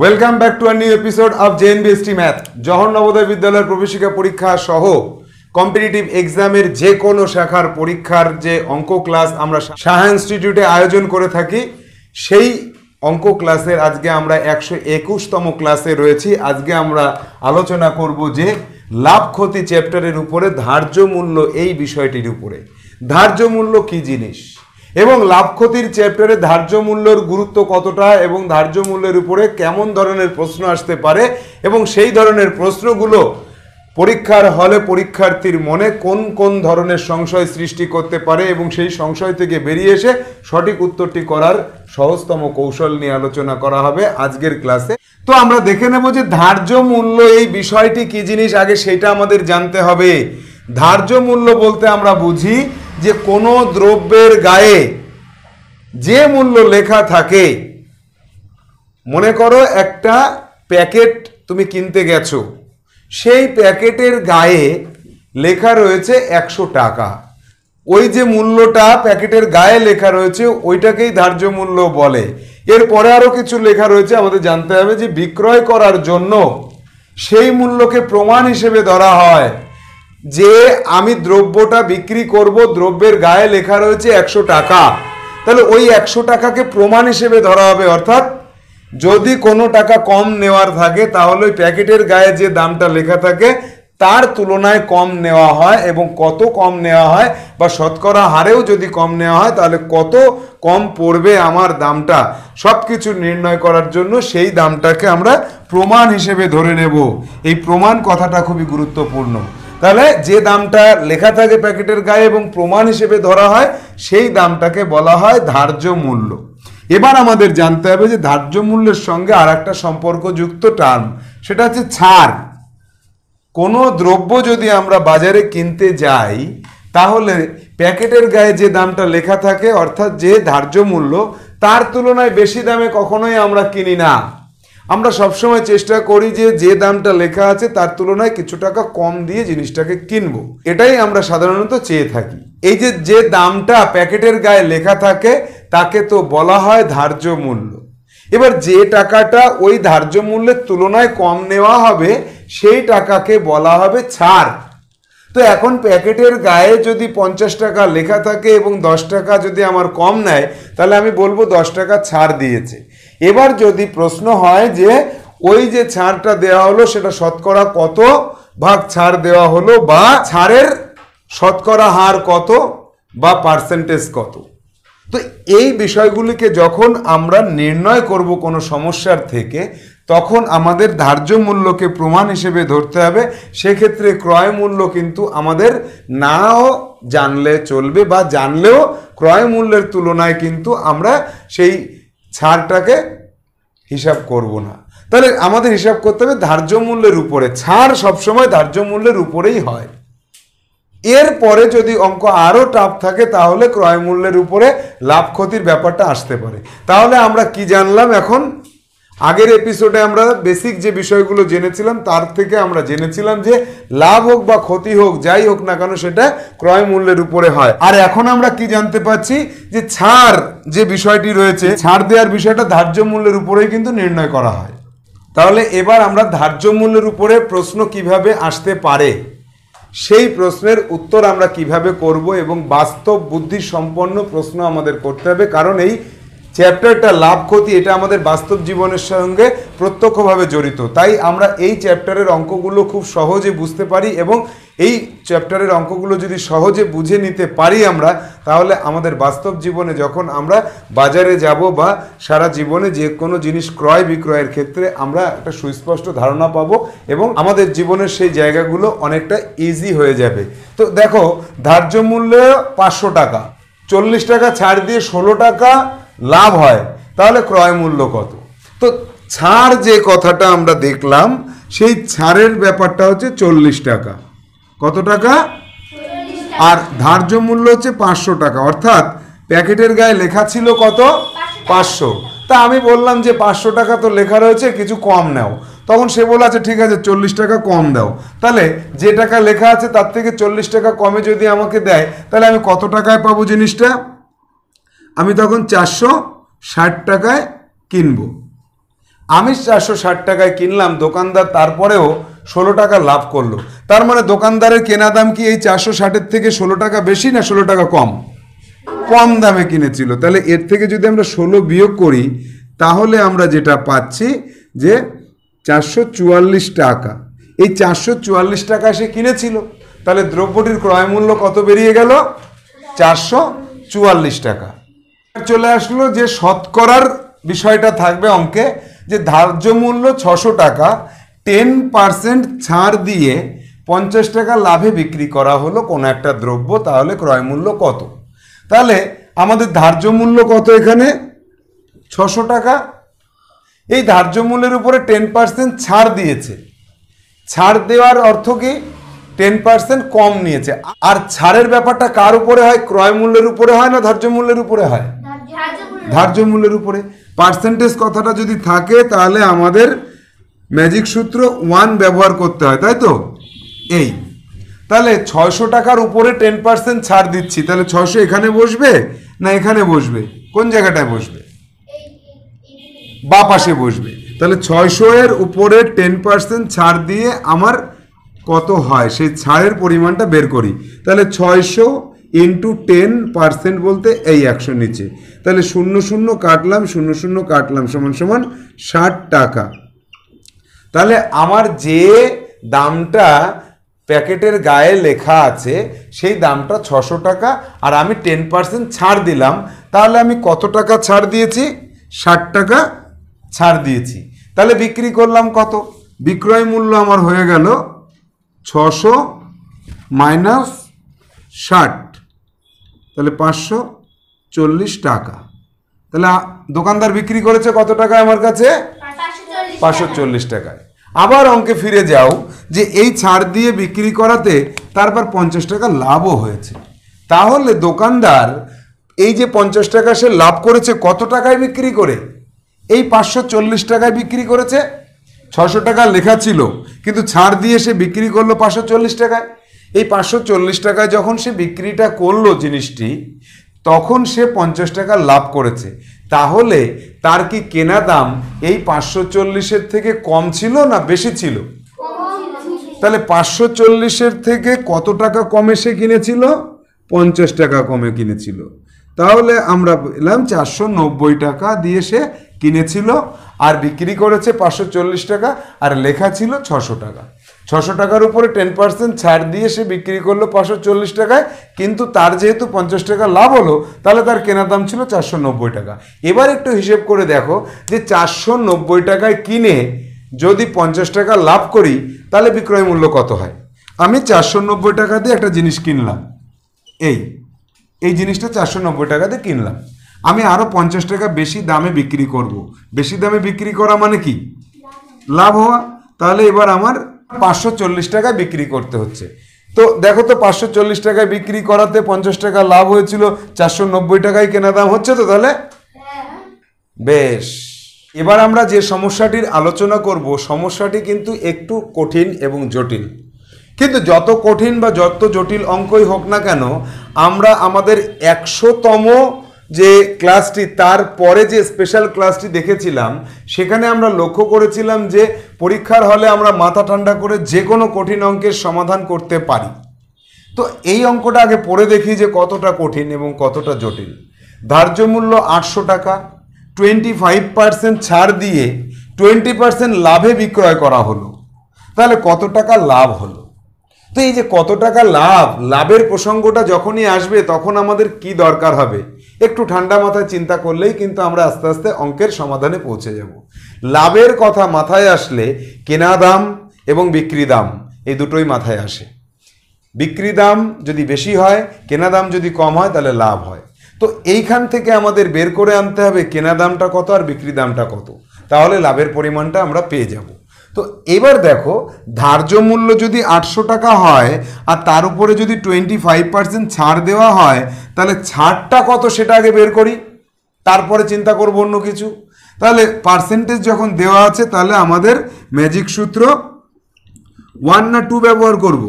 Welcome back to our new episode of NBST math Jawahar Navodaya বিদ্যালয়ের প্রবেশিকা পরীক্ষা সহ কম্পিটিটিভ এক্সামের যে কোনো শাখার পরীক্ষার যে অঙ্ক ক্লাস আমরা সাহা ইনস্টিটিউটে আয়োজন করে থাকি সেই অঙ্ক ক্লাসের আজকে আমরা একশো একুশতম ক্লাসে রয়েছি আজকে আমরা আলোচনা করব যে লাভ ক্ষতি চ্যাপ্টারের উপরে ধার্য মূল্য এই বিষয়টির উপরে ধার্য মূল্য কী জিনিস এবং লাভ ক্ষতির চ্যাপ্টারে ধার্য মূল্যর গুরুত্ব কতটা এবং ধার্য মূল্যের উপরে কেমন ধরনের প্রশ্ন আসতে পারে এবং সেই ধরনের প্রশ্নগুলো পরীক্ষার হলে পরীক্ষার্থীর মনে কোন কোন ধরনের সংশয় সৃষ্টি করতে পারে এবং সেই সংশয় থেকে বেরিয়ে এসে সঠিক উত্তরটি করার সহজতম কৌশল নিয়ে আলোচনা করা হবে আজকের ক্লাসে তো আমরা দেখে নেব যে ধার্য মূল্য এই বিষয়টি কি জিনিস আগে সেটা আমাদের জানতে হবে ধার্য মূল্য বলতে আমরা বুঝি যে কোনো দ্রব্যের গায়ে যে মূল্য লেখা থাকে মনে করো একটা প্যাকেট তুমি কিনতে গেছো সেই প্যাকেটের গায়ে লেখা রয়েছে একশো টাকা ওই যে মূল্যটা প্যাকেটের গায়ে লেখা রয়েছে ওইটাকেই ধার্য মূল্য বলে এরপরে আরও কিছু লেখা রয়েছে আমাদের জানতে হবে যে বিক্রয় করার জন্য সেই মূল্যকে প্রমাণ হিসেবে ধরা হয় যে আমি দ্রব্যটা বিক্রি করব দ্রব্যের গায়ে লেখা রয়েছে একশো টাকা তাহলে ওই একশো টাকাকে প্রমাণ হিসেবে ধরা হবে অর্থাৎ যদি কোনো টাকা কম নেওয়ার থাকে তাহলে ওই প্যাকেটের গায়ে যে দামটা লেখা থাকে তার তুলনায় কম নেওয়া হয় এবং কত কম নেওয়া হয় বা শতকরা হারেও যদি কম নেওয়া হয় তাহলে কত কম পড়বে আমার দামটা সব কিছু নির্ণয় করার জন্য সেই দামটাকে আমরা প্রমাণ হিসেবে ধরে নেব এই প্রমাণ কথাটা খুবই গুরুত্বপূর্ণ তাহলে যে দামটা লেখা থাকে প্যাকেটের গায়ে এবং প্রমাণ হিসেবে ধরা হয় সেই দামটাকে বলা হয় ধার্য মূল্য এবার আমাদের জানতে হবে যে ধার্য মূল্যের সঙ্গে আর একটা সম্পর্কযুক্ত টার্ম সেটা হচ্ছে ছাড় কোনো দ্রব্য যদি আমরা বাজারে কিনতে যাই তাহলে প্যাকেটের গায়ে যে দামটা লেখা থাকে অর্থাৎ যে ধার্য মূল্য তার তুলনায় বেশি দামে কখনোই আমরা কিনি না আমরা সবসময় চেষ্টা করি যে যে দামটা লেখা আছে তার তুলনায় কিছু টাকা কম দিয়ে জিনিসটাকে কিনব এটাই আমরা সাধারণত চেয়ে থাকি এই যে যে দামটা প্যাকেটের গায়ে লেখা থাকে তাকে তো বলা হয় ধার্য মূল্য এবার যে টাকাটা ওই ধার্য মূল্যের তুলনায় কম নেওয়া হবে সেই টাকাকে বলা হবে ছাড় তো এখন প্যাকেটের গায়ে যদি পঞ্চাশ টাকা লেখা থাকে এবং দশ টাকা যদি আমার কম নেয় তাহলে আমি বলবো দশ টাকা ছাড় দিয়েছে এবার যদি প্রশ্ন হয় যে ওই যে ছাড়টা দেওয়া হলো সেটা শতকরা কত ভাগ ছাড় দেওয়া হলো বা ছাড়ের শতকরা হার কত বা পার্সেন্টেজ কত তো এই বিষয়গুলিকে যখন আমরা নির্ণয় করব কোনো সমস্যার থেকে তখন আমাদের ধার্য মূল্যকে প্রমাণ হিসেবে ধরতে হবে সেক্ষেত্রে ক্রয় মূল্য কিন্তু আমাদের নাও জানলে চলবে বা জানলেও ক্রয় মূল্যের তুলনায় কিন্তু আমরা সেই ছাড়টাকে হিসাব করব না তাহলে আমাদের হিসাব করতে হবে ধার্য মূল্যের উপরে ছাড় সবসময় ধার্য মূল্যের উপরেই হয় এরপরে যদি অঙ্ক আরও টাফ থাকে তাহলে ক্রয় মূল্যের উপরে লাভ ক্ষতির ব্যাপারটা আসতে পারে তাহলে আমরা কি জানলাম এখন আগের এপিসোডে আমরা বেসিক যে বিষয়গুলো জেনেছিলাম তার থেকে আমরা জেনেছিলাম যে লাভ হোক বা ক্ষতি হোক যাই হোক না কেন সেটা ক্রয় মূল্যের উপরে হয় আর এখন আমরা কি জানতে পাচ্ছি যে ছাড় যে বিষয়টি রয়েছে ছাড় দেওয়ার বিষয়টা ধার্য মূল্যের উপরেই কিন্তু নির্ণয় করা হয় তাহলে এবার আমরা ধার্য মূল্যের উপরে প্রশ্ন কিভাবে আসতে পারে সেই প্রশ্নের উত্তর আমরা কিভাবে করব এবং বাস্তব বুদ্ধি সম্পন্ন প্রশ্ন আমাদের করতে হবে কারণ এই চ্যাপ্টারটা লাভ ক্ষতি এটা আমাদের বাস্তব জীবনের সঙ্গে প্রত্যক্ষভাবে জড়িত তাই আমরা এই চ্যাপ্টারের অঙ্কগুলো খুব সহজে বুঝতে পারি এবং এই চ্যাপ্টারের অঙ্কগুলো যদি সহজে বুঝে নিতে পারি আমরা তাহলে আমাদের বাস্তব জীবনে যখন আমরা বাজারে যাব বা সারা জীবনে যে কোনো জিনিস ক্রয় বিক্রয়ের ক্ষেত্রে আমরা একটা সুস্পষ্ট ধারণা পাব এবং আমাদের জীবনের সেই জায়গাগুলো অনেকটা ইজি হয়ে যাবে তো দেখো ধার্য মূল্য পাঁচশো টাকা চল্লিশ টাকা ছাড় দিয়ে ষোলো টাকা লাভ হয় তাহলে ক্রয় মূল্য কত তো ছাড় যে কথাটা আমরা দেখলাম সেই ছাড়ের ব্যাপারটা হচ্ছে চল্লিশ টাকা কত টাকা আর ধার্য মূল্য হচ্ছে পাঁচশো টাকা অর্থাৎ প্যাকেটের গায়ে লেখা ছিল কত পাঁচশো তা আমি বললাম যে পাঁচশো টাকা তো লেখা রয়েছে কিছু কম নাও তখন সে বলে আছে আচ্ছা, ঠিক আছে চল্লিশ টাকা কম দাও তাহলে যে টাকা লেখা আছে তার থেকে চল্লিশ টাকা কমে যদি আমাকে দেয় তাহলে আমি কত টাকায় পাবো জিনিসটা আমি তখন চারশো ষাট টাকায় কিনব আমি চারশো ষাট টাকায় কিনলাম দোকানদার তারপরেও ষোলো টাকা লাভ করলো তার মানে দোকানদারের কেনা দাম কি এই চারশো ষাটের থেকে ষোলো টাকা বেশি না ষোলো টাকা কম কম দামে কিনেছিল তাহলে এর থেকে যদি আমরা ষোলো বিয়োগ করি তাহলে আমরা যেটা পাচ্ছি যে চারশো চুয়াল্লিশ টাকা এই চারশো চুয়াল্লিশ টাকা সে কিনেছিল তাহলে দ্রব্যটির ক্রয় মূল্য কত বেরিয়ে গেল চারশো চুয়াল্লিশ টাকা চলে আসলো যে শতকরার বিষয়টা থাকবে অঙ্কে যে ধার্য মূল্য ছশো টাকা টেন পার্সেন্ট ছাড় দিয়ে পঞ্চাশ টাকা লাভে বিক্রি করা হলো কোনো একটা দ্রব্য তাহলে ক্রয় মূল্য কত তাহলে আমাদের ধার্য মূল্য কত এখানে ছশো টাকা এই ধার্য মূল্যের উপরে টেন পার্সেন্ট ছাড় দিয়েছে ছাড় দেওয়ার অর্থ কি টেন পার্সেন্ট কম নিয়েছে আর ছাড়ের ব্যাপারটা কার উপরে হয় ক্রয় মূল্যের উপরে হয় না ধার্য মূল্যের উপরে হয় ধার্য মূল্যের উপরে পার্সেন্টেজ কথাটা যদি থাকে তাহলে আমাদের ম্যাজিক সূত্র ওয়ান ব্যবহার করতে হয় তাই তো এই তাহলে ছয়শো টাকার উপরে টেন পার্সেন্ট ছাড় দিচ্ছি তাহলে ছয়শো এখানে বসবে না এখানে বসবে কোন জায়গাটায় বসবে বা পাশে বসবে তাহলে ছয়শো এর উপরে টেন পার্সেন্ট ছাড় দিয়ে আমার কত হয় সেই ছাড়ের পরিমাণটা বের করি তাহলে ছয়শো ইন্টু টেন পার্সেন্ট বলতে এই একশো নিচে তাহলে শূন্য শূন্য কাটলাম শূন্য শূন্য কাটলাম সমান সমান ষাট টাকা তাহলে আমার যে দামটা প্যাকেটের গায়ে লেখা আছে সেই দামটা ছশো টাকা আর আমি টেন পার্সেন্ট ছাড় দিলাম তাহলে আমি কত টাকা ছাড় দিয়েছি ষাট টাকা ছাড় দিয়েছি তাহলে বিক্রি করলাম কত বিক্রয় মূল্য আমার হয়ে গেল ছশো মাইনাস ষাট তাহলে পাঁচশো চল্লিশ টাকা তাহলে দোকানদার বিক্রি করেছে কত টাকা আমার কাছে পাঁচশো চল্লিশ টাকায় আবার অঙ্কে ফিরে যাও যে এই ছাড় দিয়ে বিক্রি করাতে তারপর পঞ্চাশ টাকা লাভও হয়েছে তাহলে দোকানদার এই যে পঞ্চাশ টাকা সে লাভ করেছে কত টাকায় বিক্রি করে এই পাঁচশো চল্লিশ টাকায় বিক্রি করেছে ছশো টাকা লেখা ছিল কিন্তু ছাড় দিয়ে সে বিক্রি করলো পাঁচশো চল্লিশ টাকায় এই পাঁচশো চল্লিশ টাকায় যখন সে বিক্রিটা করলো জিনিসটি তখন সে পঞ্চাশ টাকা লাভ করেছে তাহলে তার কি কেনা দাম এই পাঁচশো চল্লিশের থেকে কম ছিল না বেশি ছিল তাহলে পাঁচশো চল্লিশের থেকে কত টাকা কমে সে কিনেছিল পঞ্চাশ টাকা কমে কিনেছিল তাহলে আমরা পেলাম চারশো নব্বই টাকা দিয়ে সে কিনেছিল আর বিক্রি করেছে পাঁচশো চল্লিশ টাকা আর লেখা ছিল ছশো টাকা ছশো টাকার উপরে টেন পার্সেন্ট ছাড় দিয়ে সে বিক্রি করলো পাঁচশো চল্লিশ টাকায় কিন্তু তার যেহেতু পঞ্চাশ টাকা লাভ হলো তাহলে তার কেনা দাম ছিল চারশো নব্বই টাকা এবার একটু হিসেব করে দেখো যে চারশো নব্বই টাকায় কিনে যদি পঞ্চাশ টাকা লাভ করি তাহলে বিক্রয় মূল্য কত হয় আমি চারশো নব্বই টাকা দিয়ে একটা জিনিস কিনলাম এই এই জিনিসটা চারশো নব্বই টাকা দিয়ে কিনলাম আমি আরও পঞ্চাশ টাকা বেশি দামে বিক্রি করব। বেশি দামে বিক্রি করা মানে কি লাভ হওয়া তাহলে এবার আমার পাঁচশো চল্লিশ টাকায় বিক্রি করতে হচ্ছে তো দেখো তো পাঁচশো চল্লিশ টাকায় বিক্রি করাতে পঞ্চাশ টাকা লাভ হয়েছিল চারশো নব্বই টাকায় কেনা দাম হচ্ছে তো তাহলে বেশ এবার আমরা যে সমস্যাটির আলোচনা করব সমস্যাটি কিন্তু একটু কঠিন এবং জটিল কিন্তু যত কঠিন বা যত জটিল অঙ্কই হোক না কেন আমরা আমাদের একশোতম যে ক্লাসটি তার পরে যে স্পেশাল ক্লাসটি দেখেছিলাম সেখানে আমরা লক্ষ্য করেছিলাম যে পরীক্ষার হলে আমরা মাথা ঠান্ডা করে যে কোনো কঠিন অঙ্কের সমাধান করতে পারি তো এই অঙ্কটা আগে পড়ে দেখি যে কতটা কঠিন এবং কতটা জটিল ধার্য মূল্য আটশো টাকা টোয়েন্টি ফাইভ পার্সেন্ট ছাড় দিয়ে টোয়েন্টি পার্সেন্ট লাভে বিক্রয় করা হলো তাহলে কত টাকা লাভ হলো তো এই যে কত টাকা লাভ লাভের প্রসঙ্গটা যখনই আসবে তখন আমাদের কি দরকার হবে একটু ঠান্ডা মাথায় চিন্তা করলেই কিন্তু আমরা আস্তে আস্তে অঙ্কের সমাধানে পৌঁছে যাব লাভের কথা মাথায় আসলে কেনা দাম এবং বিক্রি দাম এই দুটোই মাথায় আসে বিক্রি দাম যদি বেশি হয় কেনা দাম যদি কম হয় তাহলে লাভ হয় তো এইখান থেকে আমাদের বের করে আনতে হবে কেনা দামটা কত আর বিক্রি দামটা কত তাহলে লাভের পরিমাণটা আমরা পেয়ে যাব তো এবার দেখো ধার্য মূল্য যদি আটশো টাকা হয় আর তার উপরে যদি টোয়েন্টি ফাইভ পার্সেন্ট ছাড় দেওয়া হয় তাহলে ছাড়টা কত সেটা আগে বের করি তারপরে চিন্তা করবো অন্য কিছু তাহলে পার্সেন্টেজ যখন দেওয়া আছে তাহলে আমাদের ম্যাজিক সূত্র ওয়ান না টু ব্যবহার করব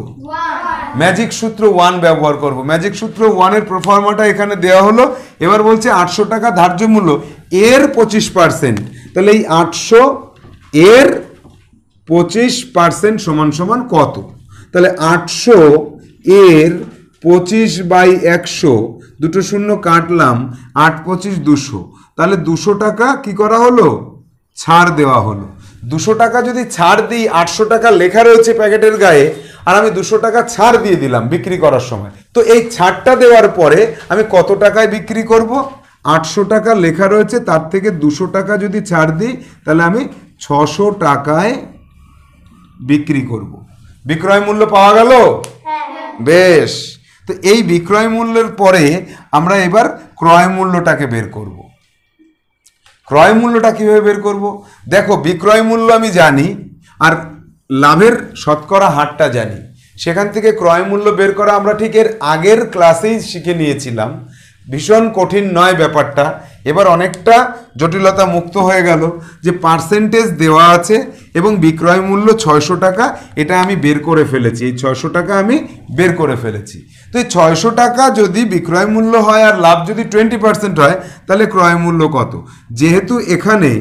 ম্যাজিক সূত্র ওয়ান ব্যবহার করব ম্যাজিক সূত্র ওয়ানের প্রফর্মাটা এখানে দেওয়া হলো এবার বলছে আটশো টাকা ধার্য মূল্য এর পঁচিশ পার্সেন্ট তাহলে এই আটশো এর পঁচিশ পার্সেন্ট সমান সমান কত তাহলে আটশো এর পঁচিশ বাই একশো দুটো শূন্য কাটলাম আট পঁচিশ দুশো তাহলে দুশো টাকা কি করা হলো ছাড় দেওয়া হলো দুশো টাকা যদি ছাড় দিই আটশো টাকা লেখা রয়েছে প্যাকেটের গায়ে আর আমি দুশো টাকা ছাড় দিয়ে দিলাম বিক্রি করার সময় তো এই ছাড়টা দেওয়ার পরে আমি কত টাকায় বিক্রি করব আটশো টাকা লেখা রয়েছে তার থেকে দুশো টাকা যদি ছাড় দিই তাহলে আমি ছশো টাকায় বিক্রি করব বিক্রয় মূল্য পাওয়া গেল হ্যাঁ, হ্যাঁ। বেশ তো এই বিক্রয় মূল্যের পরে আমরা এবার ক্রয় মূল্যটাকে বের করবো ক্রয় মূল্যটা কীভাবে বের করব দেখো বিক্রয় মূল্য আমি জানি আর লাভের শতকরা হারটা জানি সেখান থেকে ক্রয় মূল্য বের করা আমরা ঠিক এর আগের ক্লাসেই শিখে নিয়েছিলাম ভীষণ কঠিন নয় ব্যাপারটা এবার অনেকটা জটিলতা মুক্ত হয়ে গেল যে পার্সেন্টেজ দেওয়া আছে এবং বিক্রয় মূল্য ছয়শো টাকা এটা আমি বের করে ফেলেছি এই ছয়শো টাকা আমি বের করে ফেলেছি তো এই ছয়শো টাকা যদি বিক্রয় মূল্য হয় আর লাভ যদি টোয়েন্টি পার্সেন্ট হয় তাহলে ক্রয় মূল্য কত যেহেতু এখানে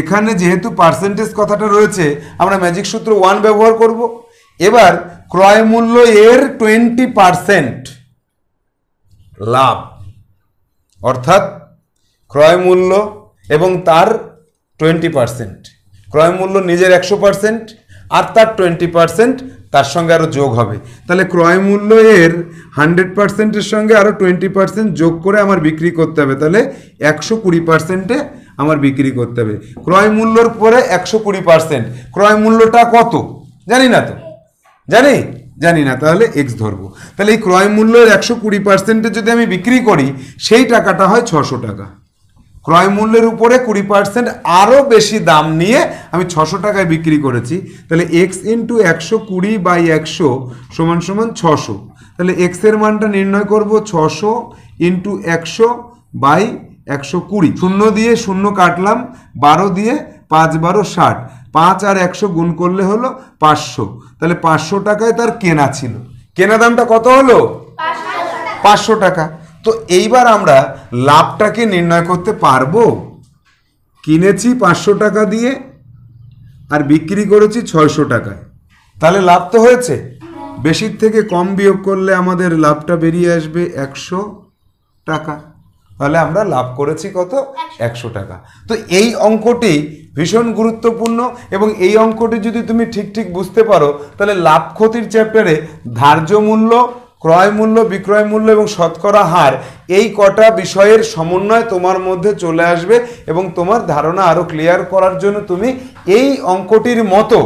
এখানে যেহেতু পার্সেন্টেজ কথাটা রয়েছে আমরা ম্যাজিক সূত্র ওয়ান ব্যবহার করব এবার ক্রয় মূল্য এর টোয়েন্টি পার্সেন্ট লাভ অর্থাৎ ক্রয় মূল্য এবং তার টোয়েন্টি পার্সেন্ট ক্রয় মূল্য নিজের একশো পার্সেন্ট আর তার টোয়েন্টি পার্সেন্ট তার সঙ্গে আরও যোগ হবে তাহলে ক্রয় মূল্য এর হান্ড্রেড পার্সেন্টের সঙ্গে আরও টোয়েন্টি পার্সেন্ট যোগ করে আমার বিক্রি করতে হবে তাহলে একশো কুড়ি পার্সেন্টে আমার বিক্রি করতে হবে ক্রয় মূল্যর পরে একশো কুড়ি পার্সেন্ট ক্রয় মূল্যটা কত জানি না তো জানি জানি না তাহলে এক্স ধরবো তাহলে এই ক্রয় মূল্যের একশো কুড়ি পার্সেন্টে যদি আমি বিক্রি করি সেই টাকাটা হয় ছশো টাকা ক্রয় মূল্যের উপরে কুড়ি পার্সেন্ট আরও বেশি দাম নিয়ে আমি ছশো টাকায় বিক্রি করেছি তাহলে এক্স ইন্টু একশো কুড়ি বাই একশো সমান সমান ছশো তাহলে এক্সের মানটা নির্ণয় করব ছশো ইন্টু একশো বাই একশো কুড়ি শূন্য দিয়ে শূন্য কাটলাম বারো দিয়ে পাঁচ বারো ষাট পাঁচ আর একশো গুণ করলে হলো পাঁচশো তাহলে পাঁচশো টাকায় তার কেনা ছিল কেনা দামটা কত হলো পাঁচশো টাকা তো এইবার আমরা লাভটাকে নির্ণয় করতে পারবো কিনেছি পাঁচশো টাকা দিয়ে আর বিক্রি করেছি ছয়শো টাকায় তাহলে লাভ তো হয়েছে বেশির থেকে কম বিয়োগ করলে আমাদের লাভটা বেরিয়ে আসবে একশো টাকা তাহলে আমরা লাভ করেছি কত একশো টাকা তো এই অঙ্কটি ভীষণ গুরুত্বপূর্ণ এবং এই অঙ্কটি যদি তুমি ঠিক ঠিক বুঝতে পারো তাহলে লাভ ক্ষতির চ্যাপ্টারে ধার্য মূল্য ক্রয় মূল্য বিক্রয় মূল্য এবং শতকরা হার এই কটা বিষয়ের সমন্বয় তোমার মধ্যে চলে আসবে এবং তোমার ধারণা আরও ক্লিয়ার করার জন্য তুমি এই অঙ্কটির মতো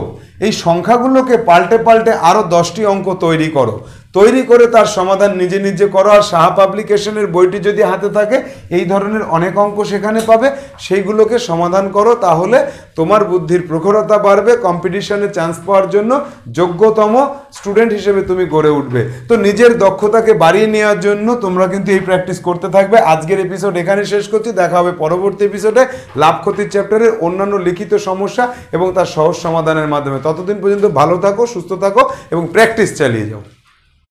এই সংখ্যাগুলোকে পাল্টে পাল্টে আরও দশটি অঙ্ক তৈরি করো তৈরি করে তার সমাধান নিজে নিজে করো আর সাহা পাবলিকেশনের বইটি যদি হাতে থাকে এই ধরনের অনেক অঙ্ক সেখানে পাবে সেইগুলোকে সমাধান করো তাহলে তোমার বুদ্ধির প্রখরতা বাড়বে কম্পিটিশনে চান্স পাওয়ার জন্য যোগ্যতম স্টুডেন্ট হিসেবে তুমি গড়ে উঠবে তো নিজের দক্ষতাকে বাড়িয়ে নেওয়ার জন্য তোমরা কিন্তু এই প্র্যাকটিস করতে থাকবে আজকের এপিসোড এখানে শেষ করছি দেখা হবে পরবর্তী এপিসোডে লাভ ক্ষতির চ্যাপ্টারের অন্যান্য লিখিত সমস্যা এবং তার সহজ সমাধানের মাধ্যমে ততদিন পর্যন্ত ভালো থাকো সুস্থ থাকো এবং প্র্যাকটিস চালিয়ে যাও